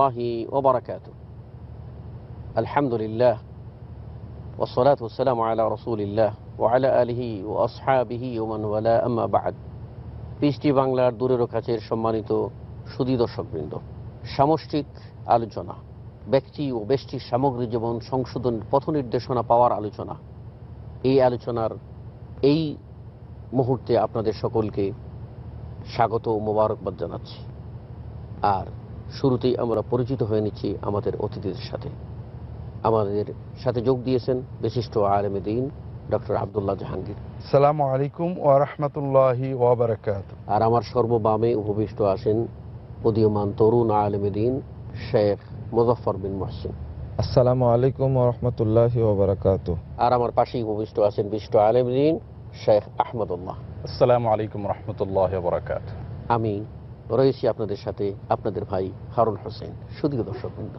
বাংলার দূরের কাছের সম্মানিত সুদী দর্শকবৃন্দ সামষ্টিক আলোচনা ব্যক্তি ও ব্যষ্টির সামগ্রী যেমন সংশোধন পথ নির্দেশনা পাওয়ার আলোচনা এই আলোচনার এই মুহূর্তে আপনাদের সকলকে স্বাগত ও মোবারকবাদ জানাচ্ছি আর শুরুতেই আমরা পরিচিত হয়ে নিচ্ছি আমাদের অতিথিদের সাথে আমাদের সাথে যোগ দিয়েছেন বিশিষ্ট আলমে দিন ডক্টর আবদুল্লাহ জাহাঙ্গীর সালাম আলাইকুম ও রহমতুল্লাহ আর আমার সর্ববামে উপবিষ্ট আসেন উদীয়মান তরুণ আলমে দিন শেখ মুজফর বিন মহসিন আসসালামু আলাইকুম ও রহমতুল্লাহি আর আমার পাশেই উপবিষ্ট আছেন বিশিষ্ট আলম দিন শেখ আহমদুল্লাহ আসসালামু আলাইকুম রহমতুল্লাহ আমি রয়েছি আপনাদের সাথে আপনাদের ভাই হারুন হোসেন সুদীয় দর্শকবৃন্দ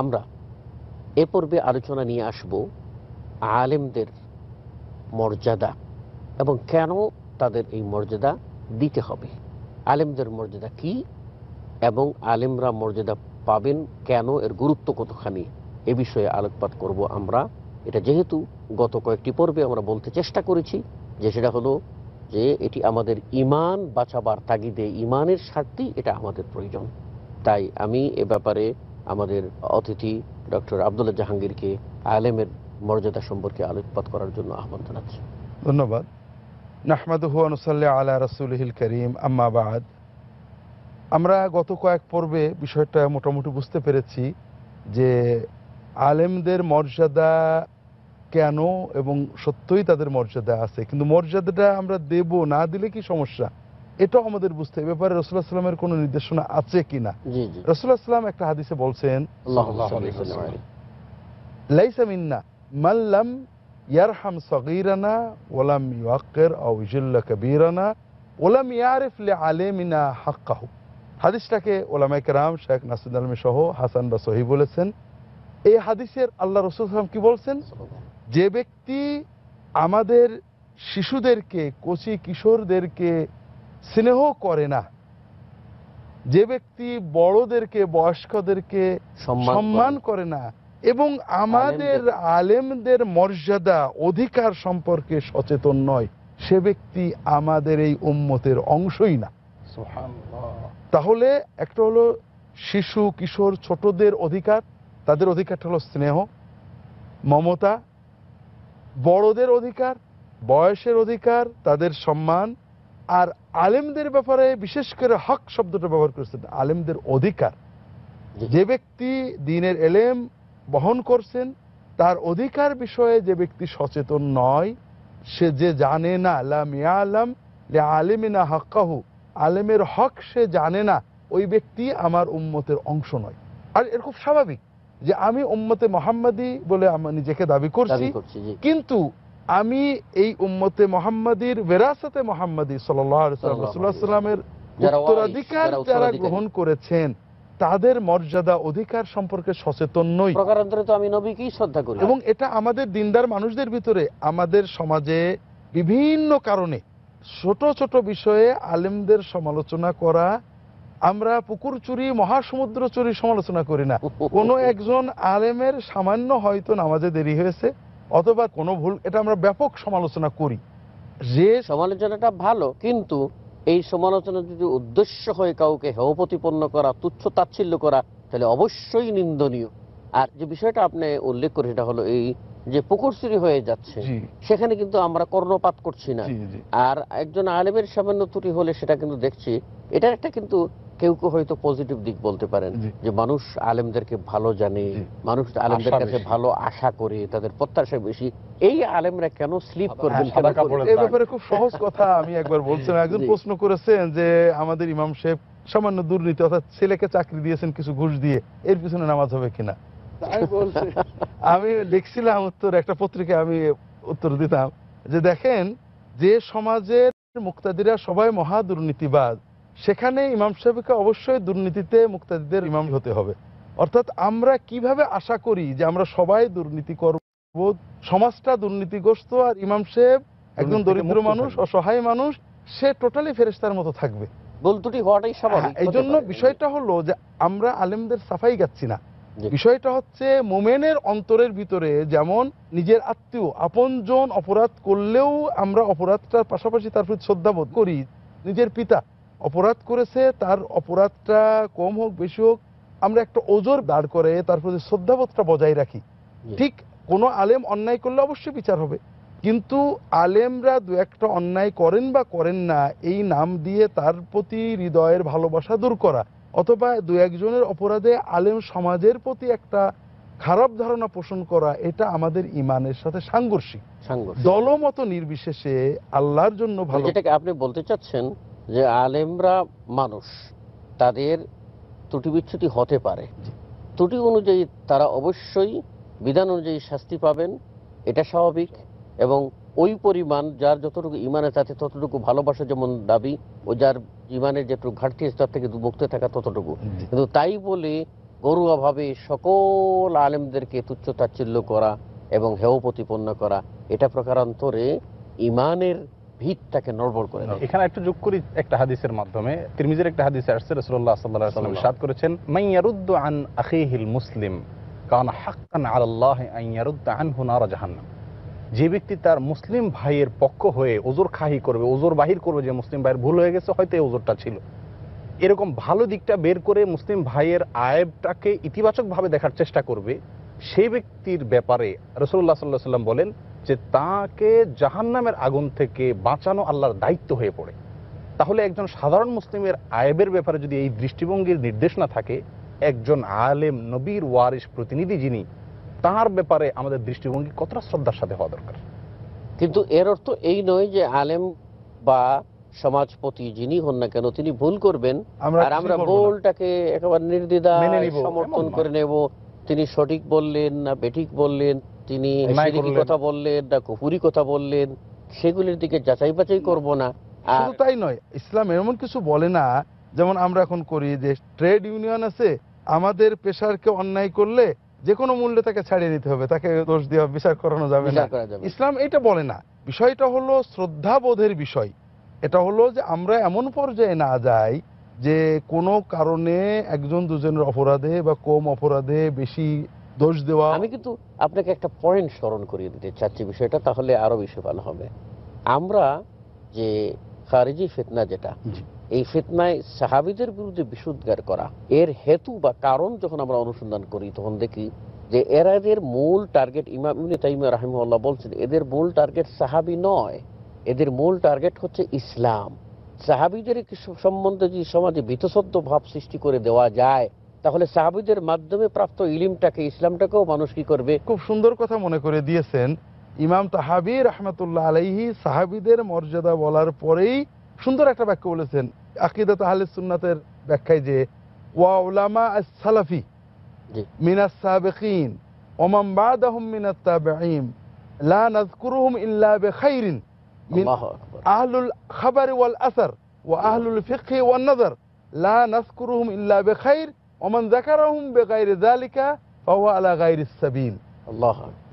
আমরা এ পর্বে আলোচনা নিয়ে আসব আলেমদের মর্যাদা এবং কেন তাদের এই মর্যাদা দিতে হবে আলেমদের মর্যাদা কি এবং আলেমরা মর্যাদা পাবেন কেন এর গুরুত্ব কতখানি এ বিষয়ে আলোকপাত করব আমরা এটা যেহেতু গত কয়েকটি পর্বে আমরা বলতে চেষ্টা করেছি যে সেটা হলো যে এটি আমাদের ইমান বাঁচাবার তাগিদে ইমানের স্বার্থেই এটা আমাদের প্রয়োজন তাই আমি এ ব্যাপারে আমাদের অতিথি ডক্টর আবদুল্লা জাহাঙ্গীরকে আলেমের মর্যাদা সম্পর্কে আলোকপাত করার জন্য আহ্বান জানাচ্ছি ধন্যবাদ নাহমাদুহানুসাল্লাহ আলা হিল করিম আম্মাবাদ আমরা গত কয়েক পর্বে বিষয়টা মোটামুটি বুঝতে পেরেছি যে আলেমদের মর্যাদা কেন এবং সত্যই তাদের মর্যাদা আছে কিন্তু মর্যাদাটা আমরা দেব না দিলে কি সমস্যা এটাও আমাদের বুঝতে হবে ব্যাপারে রসুল্লাহ সাল্লামের কোন নির্দেশনা আছে কিনা রসুল্লাহ সাল্লাম একটা হাদিসে বলছেন লাইসা মিন্না মাল্লাম ইয়ারহাম সগিরানা ওলাম ইয়াক্কের কবিরানা ওলাম আলেমিনা হাক্কাহু হাদিসটাকে ওলামাই কেরাম শেখ নাসিদ আলমী সহ হাসান বা সহি বলেছেন এই হাদিসের আল্লাহ রসুল সাল্লাম কি বলছেন যে ব্যক্তি আমাদের শিশুদেরকে কচি কিশোরদেরকে স্নেহ করে না যে ব্যক্তি বড়দেরকে বয়স্কদেরকে সম্মান করে না এবং আমাদের আলেমদের মর্যাদা অধিকার সম্পর্কে সচেতন নয় সে ব্যক্তি আমাদের এই উম্মতের অংশই না তাহলে একটা হলো শিশু কিশোর ছোটদের অধিকার তাদের অধিকারটা হলো স্নেহ মমতা বড়দের অধিকার বয়সের অধিকার তাদের সম্মান আর আলেমদের ব্যাপারে বিশেষ করে হক শব্দটা ব্যবহার করেছেন আলেমদের অধিকার যে ব্যক্তি দিনের এলেম বহন করছেন তার অধিকার বিষয়ে যে ব্যক্তি সচেতন নয় সে যে জানে না আলাম আলম না হকাহু আলেমের হক সে জানে না ওই ব্যক্তি আমার উম্মতের অংশ নয় আর এর খুব স্বাভাবিক যে আমি উম্মতে মোহাম্মদি বলে আমি নিজেকে দাবি করছি কিন্তু আমি এই উম্মতে মোহাম্মদীর বেরাসতে মোহাম্মদি সাল্লামের উত্তরাধিকার যারা গ্রহণ করেছেন তাদের মর্যাদা অধিকার সম্পর্কে সচেতন নই আমি নবীকেই শ্রদ্ধা করি এবং এটা আমাদের দিনদার মানুষদের ভিতরে আমাদের সমাজে বিভিন্ন কারণে ছোট ছোট বিষয়ে আলেমদের সমালোচনা করা আমরা পুকুর চুরি মহাসমুদ্র চুরি সমালোচনা করি না কোনো একজন আলেমের সামান্য হয়তো নামাজে দেরি হয়েছে অথবা কোনো ভুল এটা আমরা ব্যাপক সমালোচনা করি যে সমালোচনাটা ভালো কিন্তু এই সমালোচনা যদি উদ্দেশ্য হয়ে কাউকে হেও প্রতিপন্ন করা তুচ্ছ তাচ্ছিল্য করা তাহলে অবশ্যই নিন্দনীয় আর যে বিষয়টা আপনি উল্লেখ করে সেটা হলো এই যে পুকুরসিরি হয়ে যাচ্ছে সেখানে কিন্তু আমরা কর্ণপাত করছি না আর একজন আলেমের সামান্য ত্রুটি হলে সেটা কিন্তু দেখছি এটার একটা কিন্তু কেউ কেউ হয়তো পজিটিভ দিক বলতে পারেন যে মানুষ আলেমদেরকে ভালো জানে মানুষ আলেমদের কাছে ভালো আশা করে তাদের প্রত্যাশা বেশি এই আলেমরা কেন স্লিপ করবেন এই ব্যাপারে খুব সহজ কথা আমি একবার বলছিলাম একজন প্রশ্ন করেছেন যে আমাদের ইমাম সাহেব সামান্য দুর্নীতি অর্থাৎ ছেলেকে চাকরি দিয়েছেন কিছু ঘুষ দিয়ে এর পিছনে নামাজ হবে কিনা তাই বলছে আমি লিখছিলাম উত্তর একটা পত্রিকায় আমি উত্তর দিতাম যে দেখেন যে সমাজের মুক্তাদিরা সবাই মহা দুর্নীতিবাদ সেখানে ইমাম সাহেবকে অবশ্যই দুর্নীতিতে মুক্তাদিদের ইমাম হতে হবে অর্থাৎ আমরা কিভাবে আশা করি যে আমরা সবাই দুর্নীতি করব সমাজটা দুর্নীতিগ্রস্ত আর ইমাম সাহেব একজন দরিদ্র মানুষ অসহায় মানুষ সে টোটালি ফেরেস্তার মতো থাকবে গোলতুটি হওয়াটাই স্বাভাবিক এই জন্য বিষয়টা হলো যে আমরা আলেমদের সাফাই গাচ্ছি না বিষয়টা হচ্ছে মোমেনের অন্তরের ভিতরে যেমন নিজের আত্মীয় আপনজন অপরাধ করলেও আমরা অপরাধটার পাশাপাশি তার প্রতি শ্রদ্ধাবোধ করি নিজের পিতা অপরাধ করেছে তার অপরাধটা কম হোক বেশি হোক আমরা একটা ওজোর দাঁড় করে তার প্রতি শ্রদ্ধাবোধটা বজায় রাখি ঠিক কোনো আলেম অন্যায় করলে অবশ্যই বিচার হবে কিন্তু আলেমরা দু একটা অন্যায় করেন বা করেন না এই নাম দিয়ে তার প্রতি হৃদয়ের ভালোবাসা দূর করা অথবা দু একজনের অপরাধে আলেম সমাজের প্রতি একটা খারাপ ধারণা পোষণ করা এটা আমাদের ইমানের সাথে সাংঘর্ষিক দলমত নির্বিশেষে আল্লাহর জন্য ভালো যেটাকে আপনি বলতে চাচ্ছেন যে আলেমরা মানুষ তাদের ত্রুটি বিচ্ছুতি হতে পারে ত্রুটি অনুযায়ী তারা অবশ্যই বিধান অনুযায়ী শাস্তি পাবেন এটা স্বাভাবিক এবং ওই পরিমাণ যার যতটুকু ইমানে তাতে ততটুকু ভালোবাসা যেমন দাবি ও যার ইমানের যেটুকু ঘাটতি আছে তার থেকে মুক্ত থাকা ততটুকু কিন্তু তাই বলে গরুয়াভাবে সকল আলেমদেরকে তুচ্ছ তাচ্ছিল্য করা এবং হেও প্রতিপন্ন করা এটা প্রকারান্তরে ইমানের ভিতটাকে নড়বড় করে এখানে একটু যোগ করি একটা হাদিসের মাধ্যমে তিরমিজির একটা হাদিসে আসছে রসুল্লাহ সাল্লাহ আলাইহি ওয়াসাল্লাম করেছেন মাইয়ারুদ্দ আন আখিহিল মুসলিম কারণ হাক্কান আল্লাহ আইয়ারুদ্দ আন ইয়ারুদ্দা আনহু জাহান্নাম যে ব্যক্তি তার মুসলিম ভাইয়ের পক্ষ হয়ে ওজোর খাহি করবে ওজোর বাহির করবে যে মুসলিম ভাইয়ের ভুল হয়ে গেছে হয়তো এই ওজোরটা ছিল এরকম ভালো দিকটা বের করে মুসলিম ভাইয়ের আয়েবটাকে ইতিবাচকভাবে দেখার চেষ্টা করবে সেই ব্যক্তির ব্যাপারে রসুল্লাহ সাল্লাহ সাল্লাম বলেন যে তাকে জাহান্নামের আগুন থেকে বাঁচানো আল্লাহর দায়িত্ব হয়ে পড়ে তাহলে একজন সাধারণ মুসলিমের আয়েবের ব্যাপারে যদি এই দৃষ্টিভঙ্গির নির্দেশনা থাকে একজন আলেম নবীর ওয়ারিস প্রতিনিধি যিনি তার ব্যাপারে আমাদের দৃষ্টিভঙ্গি কতটা শ্রদ্ধার সাথে হওয়া দরকার কিন্তু এর অর্থ এই নয় যে আলেম বা সমাজপতি যিনি হন না কেন তিনি ভুল করবেন আর আমরা ভুলটাকে একেবারে নির্দিদা সমর্থন করে নেব তিনি সঠিক বললেন না বেঠিক বললেন তিনি কথা বললেন না কুপুরি কথা বললেন সেগুলির দিকে যাচাই বাছাই করব না শুধু তাই নয় ইসলাম এমন কিছু বলে না যেমন আমরা এখন করি যে ট্রেড ইউনিয়ন আছে আমাদের পেশারকে অন্যায় করলে যে কোনো মূল্যে তাকে ছাড়িয়ে দিতে হবে তাকে দোষ দেওয়া বিচার করানো যাবে না ইসলাম এটা বলে না বিষয়টা হলো শ্রদ্ধাবোধের বিষয় এটা হলো যে আমরা এমন পর্যায়ে না যাই যে কোনো কারণে একজন দুজনের অপরাধে বা কম অপরাধে বেশি দোষ দেওয়া আমি কিন্তু আপনাকে একটা পয়েন্ট স্মরণ করিয়ে দিতে চাচ্ছি বিষয়টা তাহলে আরো বেশি ভালো হবে আমরা যে খারিজি ফিতনা যেটা এই ফিতনায় সাহাবিদের বিরুদ্ধে বিশুদ্ধার করা এর হেতু বা কারণ যখন আমরা অনুসন্ধান করি তখন দেখি যে এরা এদের মূল টার্গেট ইমাম তাইমা রাহিমুল্লাহ বলছেন এদের মূল টার্গেট সাহাবি নয় এদের মূল টার্গেট হচ্ছে ইসলাম সাহাবিদের সম্বন্ধে যদি সমাজে বিতসদ্য ভাব সৃষ্টি করে দেওয়া যায় তাহলে সাহাবিদের মাধ্যমে প্রাপ্ত ইলিমটাকে ইসলামটাকেও মানুষ কি করবে খুব সুন্দর কথা মনে করে দিয়েছেন ইমাম তাহাবি রহমতুল্লাহ আলহি সাহাবিদের মর্যাদা বলার পরেই সুন্দর একটা বাক্য বলেছেন আকিদা তাহলে সুন্নাতের ব্যাখ্যায় যে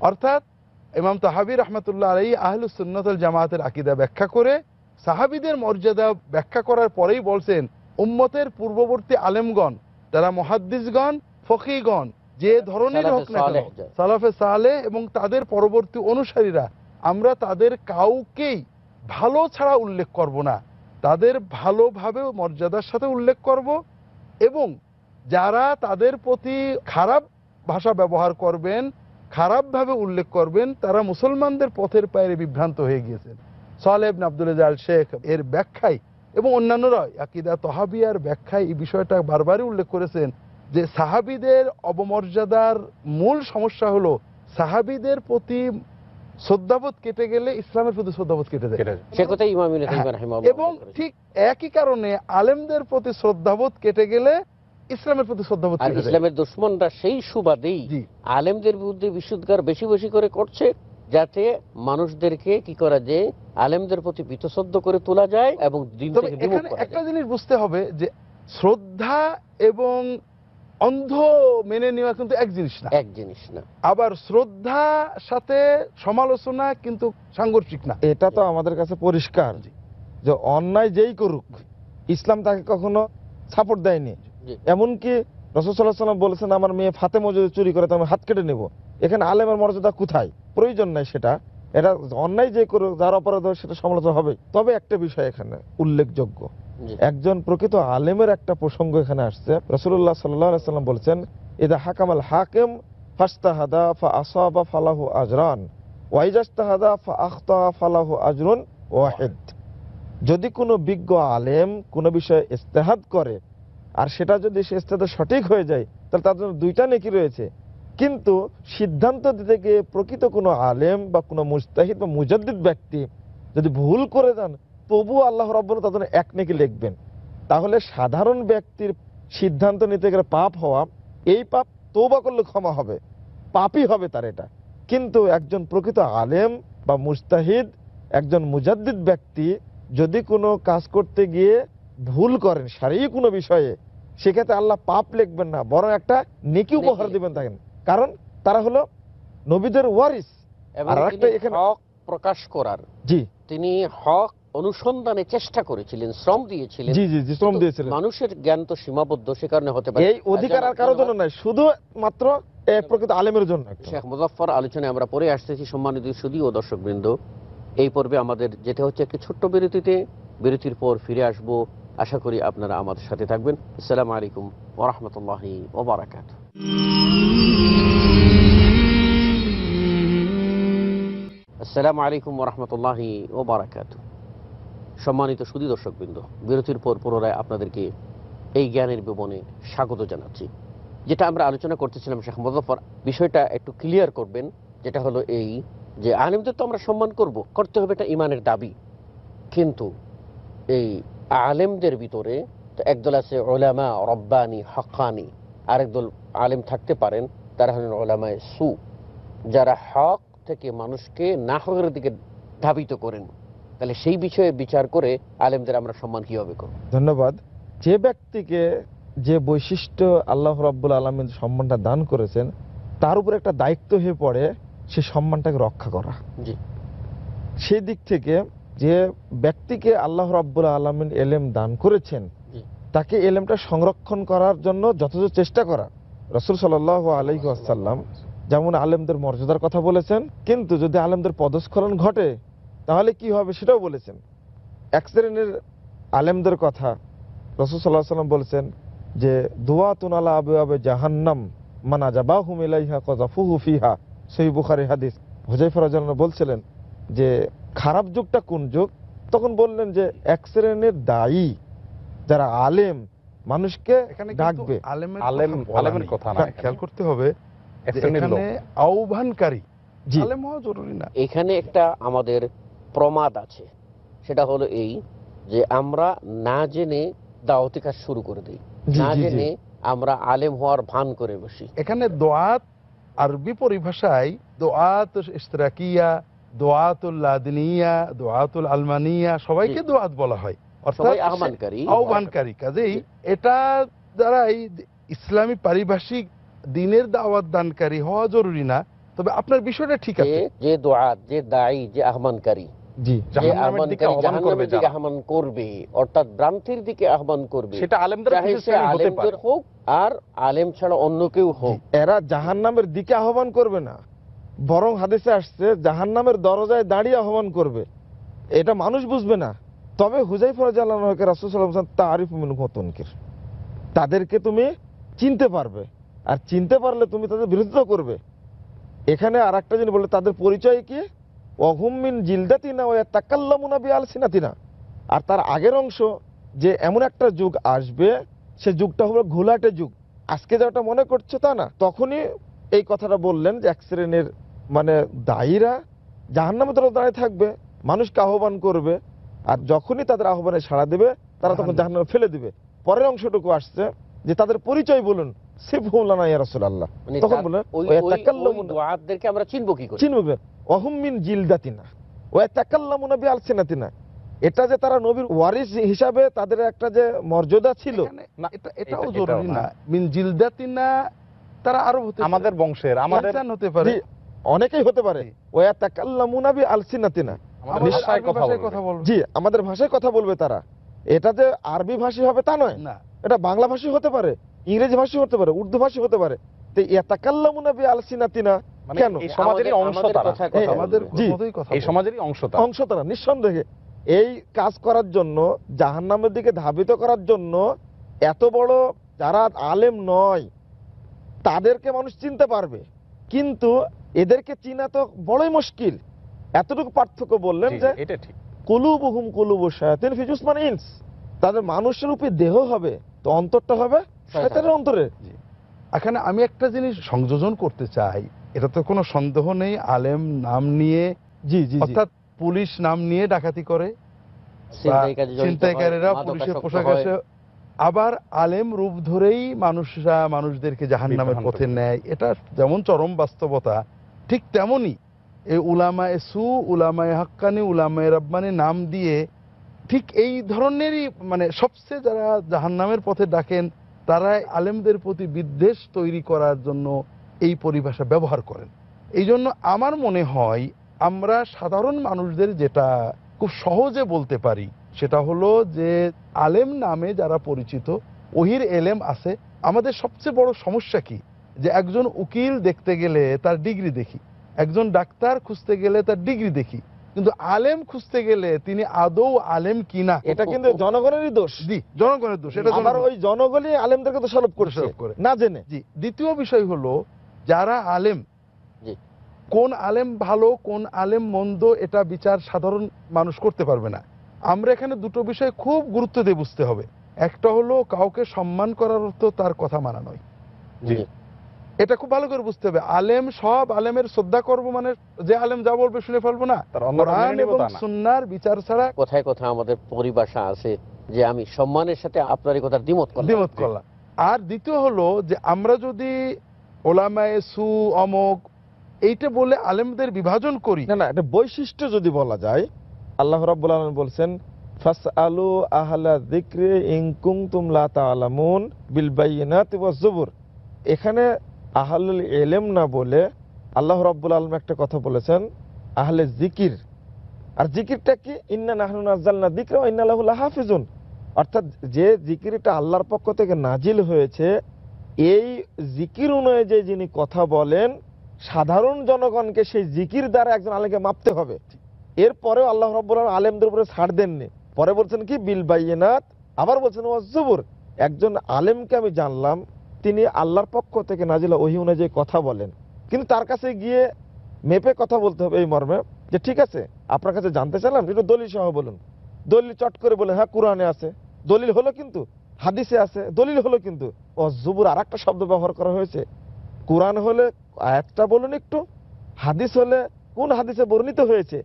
অর্থাৎ ইমাম তাহাবি রহমতুল্লাহ আলাই আহলুসুন্নতল জামাতের আকিদা ব্যাখ্যা করে সাহাবিদের মর্যাদা ব্যাখ্যা করার পরেই বলছেন উম্মতের পূর্ববর্তী আলেমগণ তারা মহাদ্দিসগণ ফকিগণ যে ধরনের হোক না সালাফে সালে এবং তাদের পরবর্তী অনুসারীরা আমরা তাদের কাউকেই ভালো ছাড়া উল্লেখ করব না তাদের ভালোভাবে মর্যাদার সাথে উল্লেখ করব এবং যারা তাদের প্রতি খারাপ ভাষা ব্যবহার করবেন খারাপভাবে উল্লেখ করবেন তারা মুসলমানদের পথের পায়ে বিভ্রান্ত হয়ে গিয়েছেন সালেব আব্দুল জাল শেখ এর ব্যাখ্যায় এবং অন্যান্যরা আকিদা তহাবিয়ার ব্যাখ্যায় এই বিষয়টা বারবারই উল্লেখ করেছেন যে সাহাবিদের অবমর্যাদার মূল সমস্যা হলো সাহাবিদের প্রতি শ্রদ্ধাবোধ কেটে গেলে ইসলামের প্রতি শ্রদ্ধাবোধ কেটে যায় হ্যাঁ। এবং ঠিক একই কারণে আলেমদের প্রতি শ্রদ্ধাবোধ কেটে গেলে ইসলামের প্রতি শ্রদ্ধাবোধ আর ইসলামের দুশ্মনরা সেই সুবাদেই আলেমদের বিরুদ্ধে বিশুদ্ধার বেশি বেশি করে করছে যাতে মানুষদেরকে কি করা যে আলেমদের প্রতি বিতশ্রদ্ধ করে তোলা যায় এবং একটা জিনিস বুঝতে হবে যে শ্রদ্ধা এবং অন্ধ মেনে নেওয়া কিন্তু এক জিনিস না এক জিনিস না আবার শ্রদ্ধা সাথে সমালোচনা কিন্তু সাংঘর্ষিক না এটা তো আমাদের কাছে পরিষ্কার যে অন্যায় যেই করুক ইসলাম তাকে কখনো সাপোর্ট দেয়নি এমনকি রসদাম বলেছেন আমার মেয়ে ফাতে মজুরি চুরি করে তো আমি হাত কেটে নেবো এখানে আলেমের মর্যাদা কোথায় প্রয়োজন নাই সেটা এটা অন্যায় যে করুক যার অপরাধ সেটা সমালোচনা হবে তবে একটা বিষয় এখানে উল্লেখযোগ্য একজন প্রকৃত আলেমের একটা প্রসঙ্গ এখানে আসছে রসুল্লাহ সাল্লাম বলছেন ইদা হাকামাল হাকেম ফাস্তাহাদা ফা আসাবা ফালাহু আজরান ওয়াইজাস্তাহাদা ফা আখতা ফালাহু আজরুন ওয়াহেদ যদি কোনো বিজ্ঞ আলেম কোনো বিষয়ে ইস্তেহাদ করে আর সেটা যদি সে ইস্তেদা সঠিক হয়ে যায় তাহলে তার জন্য দুইটা নেকি রয়েছে কিন্তু সিদ্ধান্ত দিতে গিয়ে প্রকৃত কোনো আলেম বা কোনো মুস্তাহিদ বা মুজাদ্দিদ ব্যক্তি যদি ভুল করে যান তবুও আল্লাহ রব্বুল তার জন্য এক নেকি লিখবেন তাহলে সাধারণ ব্যক্তির সিদ্ধান্ত নিতে গেলে পাপ হওয়া এই পাপ তৌবা করলে ক্ষমা হবে পাপই হবে তার এটা কিন্তু একজন প্রকৃত আলেম বা মুস্তাহিদ একজন মুজাদ্দিদ ব্যক্তি যদি কোনো কাজ করতে গিয়ে ভুল করেন সারি কোনো বিষয়ে সেক্ষেত্রে আল্লাহ পাপ লিখবেন না বরং একটা নেকি উপহার দিবেন থাকেন কারণ তারা হলো নবীদের ওয়ারিস প্রকাশ করার জি তিনি হক অনুসন্ধানে চেষ্টা করেছিলেন শ্রম দিয়েছিলেন জি জি শ্রম দিয়েছিলেন মানুষের জ্ঞান তো সীমাবদ্ধ সে কারণে হতে পারে এই অধিকার আর কারোর জন্য নয় শুধু মাত্র প্রকৃত আলেমের জন্য শেখ মুজাফর আলোচনায় আমরা পরে আসতেছি সম্মানিত শুধু ও দর্শকবৃন্দ এই পর্বে আমাদের যেতে হচ্ছে একটি ছোট্ট বিরতিতে বিরতির পর ফিরে আসবো আশা করি আপনারা আমাদের সাথে থাকবেন আসসালামু আলাইকুম ওরহমতুল্লাহ ওবরাকাত আসসালামু আলাইকুম ওরহমতুল্লাহ ওবরাকাত সম্মানিত সুদী দর্শকবৃন্দ বিরতির পর পুনরায় আপনাদেরকে এই জ্ঞানের বিবনে স্বাগত জানাচ্ছি যেটা আমরা আলোচনা করতেছিলাম শেখ মুজফর বিষয়টা একটু ক্লিয়ার করবেন যেটা হলো এই যে আলিমদের তো আমরা সম্মান করব করতে হবে এটা ইমানের দাবি কিন্তু এই আলেমদের ভিতরে একদল আছে ওলামা রব্বানি হকানি আরেকদল আলেম থাকতে পারেন তারা হলেন ওলামায় সু যারা হক থেকে মানুষকে নাহকের দিকে ধাবিত করেন তাহলে সেই বিষয়ে বিচার করে আলেমদের আমরা সম্মান কীভাবে করব ধন্যবাদ যে ব্যক্তিকে যে বৈশিষ্ট্য আল্লাহ রাব্বুল আলমীর সম্মানটা দান করেছেন তার উপর একটা দায়িত্ব হয়ে পড়ে সে সম্মানটাকে রক্ষা করা জি সেই দিক থেকে যে ব্যক্তিকে আল্লাহ রাব্বুল আলমিন এলেম দান করেছেন তাকে এলেমটা সংরক্ষণ করার জন্য যথাযথ চেষ্টা করা রসুল সাল আলহি আসাল্লাম যেমন আলেমদের মর্যাদার কথা বলেছেন কিন্তু যদি আলেমদের পদস্খলন ঘটে তাহলে কি হবে সেটাও বলেছেন এক শ্রেণীর আলেমদের কথা রসুল সাল্লাহ সাল্লাম বলেছেন যে দোয়া তুনালা আবু আবে জাহান্নাম মানা জাবা হুমিলাইহা কজাফুহু ফিহা সেই বুখারি হাদিস হোজাইফর বলছিলেন যে খারাপ যুগটা কোন যুগ তখন বললেন যে এক দায়ী যারা আলেম মানুষকে ডাকবে আলেমের কথা হ্যাঁ, খেয়াল করতে হবে আহ্বানকারী আলেম হওয়া জরুরি না এখানে একটা আমাদের প্রমাদ আছে সেটা হলো এই যে আমরা না জেনে দাওয়াতি কাজ শুরু করে দিই না জেনে আমরা আলেম হওয়ার ভান করে বসি এখানে দোয়াত আরবি পরিভাষায় দোয়াত ইস্তরাকিয়া দোয়াতুল আদনিয়া দোয়াতুল আলমানিয়া সবাইকে দোয়াত বলা হয় আহ্বানকারী কাজেই এটা ইসলামী পারিভাষিক দিনের দাওয়াত দানকারী হওয়া জরুরি না তবে আপনার বিষয়টা ঠিক আছে যে দোয়াত যে দায়ী যে আহ্বানকারী করবে অর্থাৎ ভ্রান্তির দিকে আহ্বান করবে সেটা হোক আর আলেম ছাড়া অন্য কেউ হোক এরা জাহান নামের দিকে আহ্বান করবে না বরং হাদিসে আসছে জাহান নামের দরজায় দাঁড়িয়ে আহ্বান করবে এটা মানুষ বুঝবে না তবে হুজাই ফরাজকে রাসুসাল্লাম তারিফ মিন হতনকির তাদেরকে তুমি চিনতে পারবে আর চিনতে পারলে তুমি তাদের বিরুদ্ধ করবে এখানে আর একটা জিনিস বলে তাদের পরিচয় কি অহুমিন জিলদাতিনা ও তাকাল্লামুনা বি না আর তার আগের অংশ যে এমন একটা যুগ আসবে সে যুগটা হলো ঘোলাটে যুগ আজকে যেটা মনে করছো তা না তখনই এই কথাটা বললেন যে এক শ্রেণীর মানে দায়ীরা জাহান্নামে তারা দাঁড়িয়ে থাকবে মানুষকে আহ্বান করবে আর যখনই তাদের আহ্বানে সাড়া দেবে তারা তখন জাহান্ন ফেলে দিবে পরের অংশটুকু আসছে যে তাদের পরিচয় বলুন এটা যে তারা নবীর ওয়ারিস হিসাবে তাদের একটা যে মর্যাদা ছিল এটাও জরুরি না মিন জিলদাতিনা তারা আরো আমাদের বংশের আমাদের হতে পারে অনেকেই হতে পারে জি আমাদের ভাষায় কথা বলবে তারা এটা যে আরবি ভাষী হবে তা নয় এটা বাংলা ভাষী হতে পারে ইংরেজি ভাষী হতে পারে উর্দু ভাষী হতে পারে এই কাজ করার জন্য জাহান্নামের দিকে ধাবিত করার জন্য এত বড় যারা আলেম নয় তাদেরকে মানুষ চিনতে পারবে কিন্তু এদেরকে চিনা তো বড়ই মুশকিল এতটুকু পার্থক্য বললেন যে এটা ঠিক কুলুবহুম কুলুব শায়াতিন ফিজুসমান ইনস তাদের মানুষের রূপে দেহ হবে তো অন্তরটা হবে শয়তানের অন্তরে এখানে আমি একটা জিনিস সংযোজন করতে চাই এটা তো কোনো সন্দেহ নেই আলেম নাম নিয়ে জি জি অর্থাৎ পুলিশ নাম নিয়ে ডাকাতি করে ছিনতাইকারীরা পুলিশের পোশাক আসে আবার আলেম রূপ ধরেই মানুষরা মানুষদেরকে জাহান নামের পথে নেয় এটা যেমন চরম বাস্তবতা ঠিক তেমনই এই এ সু উলামায় হাক্কানি উলামায় রব্বানি নাম দিয়ে ঠিক এই ধরনেরই মানে সবচেয়ে যারা জাহান্নামের পথে ডাকেন তারাই আলেমদের প্রতি বিদ্বেষ তৈরি করার জন্য এই পরিভাষা ব্যবহার করেন এই জন্য আমার মনে হয় আমরা সাধারণ মানুষদের যেটা খুব সহজে বলতে পারি সেটা হলো যে আলেম নামে যারা পরিচিত ওহির এলেম আছে আমাদের সবচেয়ে বড় সমস্যা কি যে একজন উকিল দেখতে গেলে তার ডিগ্রি দেখি একজন ডাক্তার খুঁজতে গেলে তার ডিগ্রি দেখি কিন্তু আলেম খুঁজতে গেলে তিনি আদৌ আলেম কিনা এটা কিন্তু জনগণেরই দোষ জি জনগণের দোষ এটা আবার ওই জনগণই আলেমদেরকে তো সলভ করে সলভ করে না জেনে জি দ্বিতীয় বিষয় হলো যারা আলেম কোন আলেম ভালো কোন আলেম মন্দ এটা বিচার সাধারণ মানুষ করতে পারবে না আমরা এখানে দুটো বিষয় খুব গুরুত্ব দিয়ে বুঝতে হবে একটা হলো কাউকে সম্মান করার অর্থ তার কথা মানা নয় জি এটা খুব ভালো করে বুঝতে হবে আলেম সব আলেমের শ্রদ্ধা করবো মানে যে আলেম যা বলবে শুনে ফেলবো না এবং সুন্নার বিচার ছাড়া কোথায় কোথায় আমাদের পরিভাষা আছে যে আমি সম্মানের সাথে আপনার কথা দিমত দিমত করলাম আর দ্বিতীয় হলো যে আমরা যদি ওলামায় সু অমক এইটা বলে আলেমদের বিভাজন করি না না এটা বৈশিষ্ট্য যদি বলা যায় আল্লাহ রাবুল আলম বলছেন ফাসআলু আহলা যিকরি ইন কুনতুম লা তাআলামুন বিল বায়িনাতি ওয়াজ এখানে আহলুল এলেম না বলে আল্লাহ রব্বুল আলম একটা কথা বলেছেন আহলে জিকির আর জিকিরটা কি ইন্না নাহনুন আজাল্লা দিকরা ইন্নাল্লাহুল্লাহ হাফিজুন অর্থাৎ যে জিকিরটা আল্লাহর পক্ষ থেকে নাজিল হয়েছে এই জিকির অনুযায়ী যিনি কথা বলেন সাধারণ জনগণকে সেই জিকির দ্বারা একজন আলেকে মাপতে হবে এরপরেও আল্লাহ রব্বুল আলেমদের উপরে ছাড় দেননি পরে বলছেন কি বিল বাইনাথ আবার বলছেন ওয়াজুবুর একজন আলেমকে আমি জানলাম তিনি আল্লাহর পক্ষ থেকে নাজিলা ওহি অনুযায়ী কথা বলেন কিন্তু তার কাছে গিয়ে মেপে কথা বলতে হবে এই মর্মে যে ঠিক আছে আপনার কাছে জানতে চাইলাম একটু দলিল সহ বলুন দলিল চট করে বলেন হ্যাঁ কোরআনে আছে দলিল হলো কিন্তু হাদিসে আছে দলিল হলো কিন্তু অজুবুর আর একটা শব্দ ব্যবহার করা হয়েছে কোরআন হলে একটা বলুন একটু হাদিস হলে কোন হাদিসে বর্ণিত হয়েছে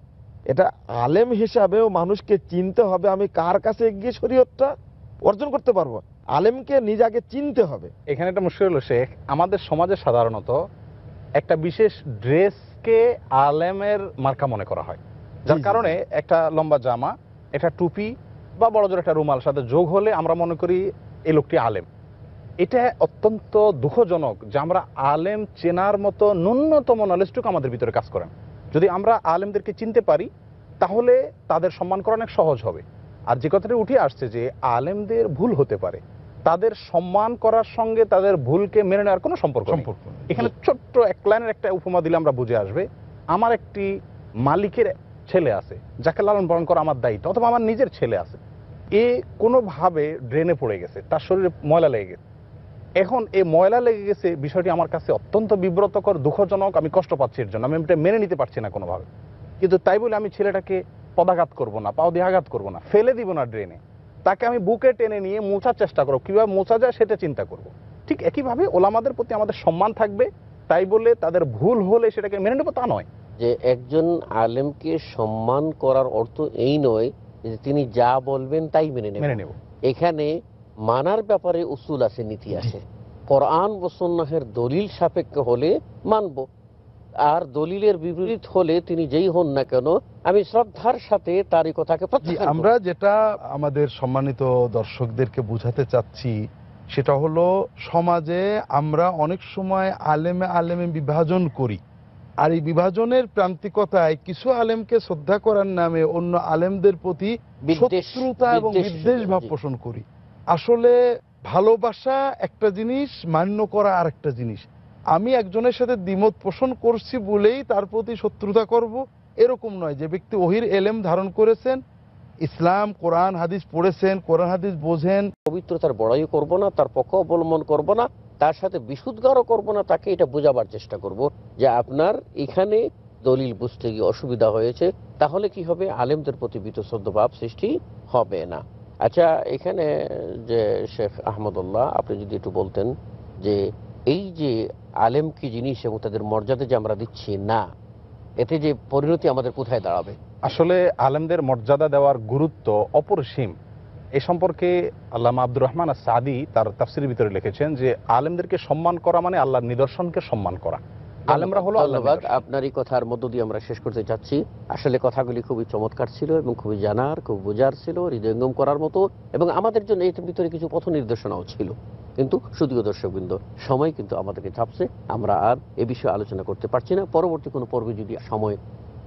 এটা আলেম হিসাবেও মানুষকে চিনতে হবে আমি কার কাছে গিয়ে শরীয়তটা অর্জন করতে পারবো আলেমকে নিজাকে চিনতে হবে এখানে একটা মুশকিল হলো শেখ আমাদের সমাজে সাধারণত একটা বিশেষ ড্রেসকে আলেমের মার্কা মনে করা হয় যার কারণে একটা লম্বা জামা একটা টুপি বা বড় জোড় একটা রুমাল সাথে যোগ হলে আমরা মনে করি এই লোকটি আলেম এটা অত্যন্ত দুঃখজনক যে আমরা আলেম চেনার মতো ন্যূনতম নলেজটুকু আমাদের ভিতরে কাজ করেন যদি আমরা আলেমদেরকে চিনতে পারি তাহলে তাদের সম্মান করা অনেক সহজ হবে আর যে কথাটা উঠে আসছে যে আলেমদের ভুল হতে পারে তাদের সম্মান করার সঙ্গে তাদের ভুলকে মেনে নেওয়ার কোনো সম্পর্ক সম্পর্ক এখানে ছোট্ট এক লাইনের একটা উপমা দিলে আমরা বুঝে আসবে আমার একটি মালিকের ছেলে আছে যাকে লালন পালন করা আমার দায়িত্ব অথবা আমার নিজের ছেলে আছে এ কোনোভাবে ড্রেনে পড়ে গেছে তার শরীরে ময়লা লেগে গেছে এখন এই ময়লা লেগে গেছে বিষয়টি আমার কাছে অত্যন্ত বিব্রতকর দুঃখজনক আমি কষ্ট পাচ্ছি এর জন্য আমি এটা মেনে নিতে পারছি না কোনোভাবে কিন্তু তাই বলে আমি ছেলেটাকে পদাঘাত করব না পাও দিয়ে আঘাত করবো না ফেলে দিব না ড্রেনে তাকে আমি বুকে টেনে নিয়ে মোছার চেষ্টা করবো কীভাবে মোছা যায় সেটা চিন্তা করব ঠিক একইভাবে ওলামাদের প্রতি আমাদের সম্মান থাকবে তাই বলে তাদের ভুল হলে সেটাকে মেনে নেবো তা নয় যে একজন আলেমকে সম্মান করার অর্থ এই নয় যে তিনি যা বলবেন তাই মেনে মেনে নেব এখানে মানার ব্যাপারে উসুল আছে নীতি আছে কোরআন বসন্নাহের দলিল সাপেক্ষ হলে মানবো আর দলিলের বিপরীত হলে তিনি যেই হন না কেন আমি শ্রদ্ধার সাথে তার এই কথাকে আমরা যেটা আমাদের সম্মানিত দর্শকদেরকে বুঝাতে চাচ্ছি সেটা হলো সমাজে আমরা অনেক সময় আলেমে আলেমে বিভাজন করি আর এই বিভাজনের প্রান্তিকতায় কিছু আলেমকে শ্রদ্ধা করার নামে অন্য আলেমদের প্রতি শত্রুতা এবং বিদ্বেষ ভাব পোষণ করি আসলে ভালোবাসা একটা জিনিস মান্য করা আর একটা জিনিস আমি একজনের সাথে দ্বিমত পোষণ করছি বলেই তার প্রতি শত্রুতা করব এরকম নয় যে ব্যক্তি ওহির এলেম ধারণ করেছেন ইসলাম কোরআন হাদিস পড়েছেন কোরআন হাদিস বোঝেন পবিত্রতার বড়াই করব না তার পক্ষ অবলম্বন করব না তার সাথে বিশুদ্ধারও করব না তাকে এটা বোঝাবার চেষ্টা করব যে আপনার এখানে দলিল বুঝতে গিয়ে অসুবিধা হয়েছে তাহলে কি হবে আলেমদের প্রতি বিতশ্রদ্ধ ভাব সৃষ্টি হবে না আচ্ছা এখানে যে শেখ আহমদুল্লাহ আপনি যদি একটু বলতেন যে এই যে আলেম কি জিনিস এবং তাদের মর্যাদা যে আমরা দিচ্ছি না এতে যে পরিণতি আমাদের কোথায় দাঁড়াবে আসলে আলেমদের মর্যাদা দেওয়ার গুরুত্ব অপরিসীম এ সম্পর্কে আল্লামা আব্দুর রহমান সাদি তার তাফসির ভিতরে লিখেছেন যে আলেমদেরকে সম্মান করা মানে আল্লাহর নিদর্শনকে সম্মান করা আলেমরা হলো আল্লাহবাদ আপনার এই কথার মধ্য দিয়ে আমরা শেষ করতে চাচ্ছি আসলে কথাগুলি খুবই চমৎকার ছিল এবং খুবই জানার খুব বোঝার ছিল হৃদয়ঙ্গম করার মতো এবং আমাদের জন্য এর ভিতরে কিছু পথ নির্দেশনাও ছিল কিন্তু শুধুও দর্শকবৃন্দ সময় কিন্তু আমাদেরকে চাপছে আমরা আর এ বিষয়ে আলোচনা করতে পারছি না পরবর্তী কোনো পর্বে যদি সময়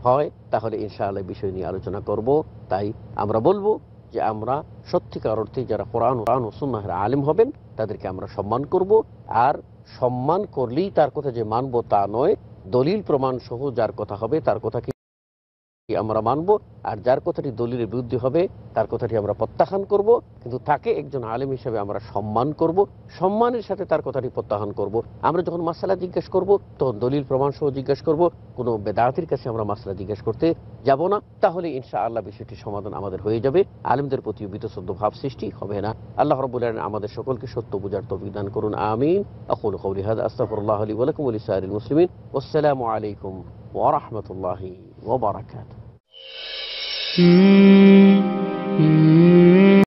হয় তাহলে ইনশাআল্লাহ বিষয় নিয়ে আলোচনা করব তাই আমরা বলবো যে আমরা সত্যিকার অর্থে যারা কোরআন কোরআন ও সুন্নাহের আলিম হবেন তাদেরকে আমরা সম্মান করব আর সম্মান করলেই তার কথা যে মানব তা নয় দলিল প্রমাণ সহ যার কথা হবে তার কথাকে আমরা মানব আর যার কথাটি দলিলের বিরুদ্ধে হবে তার কথাটি আমরা প্রত্যাখ্যান করব কিন্তু তাকে একজন আলেম হিসেবে আমরা সম্মান করব সম্মানের সাথে তার কথাটি প্রত্যাখ্যান করব আমরা যখন মাসালা জিজ্ঞেস করব তখন দলিল প্রমাণ সহ জিজ্ঞেস করব কোনো বেদাতির কাছে আমরা মাসালা জিজ্ঞেস করতে যাব না তাহলে ইনশা আল্লাহ বিষয়টি সমাধান আমাদের হয়ে যাবে আলেমদের প্রতি বিতসদ্য ভাব সৃষ্টি হবে না আল্লাহ রবুল্লাহ আমাদের সকলকে সত্য বুঝার তফিক দান করুন আমিন আকুল কৌরিহাদ আস্তাফরুল্লাহ আলী ওয়ালাকুম আলী সাহরুল মুসলিমিন আসসালামু আলাইকুম ওরহমতুল্লাহি وبركاته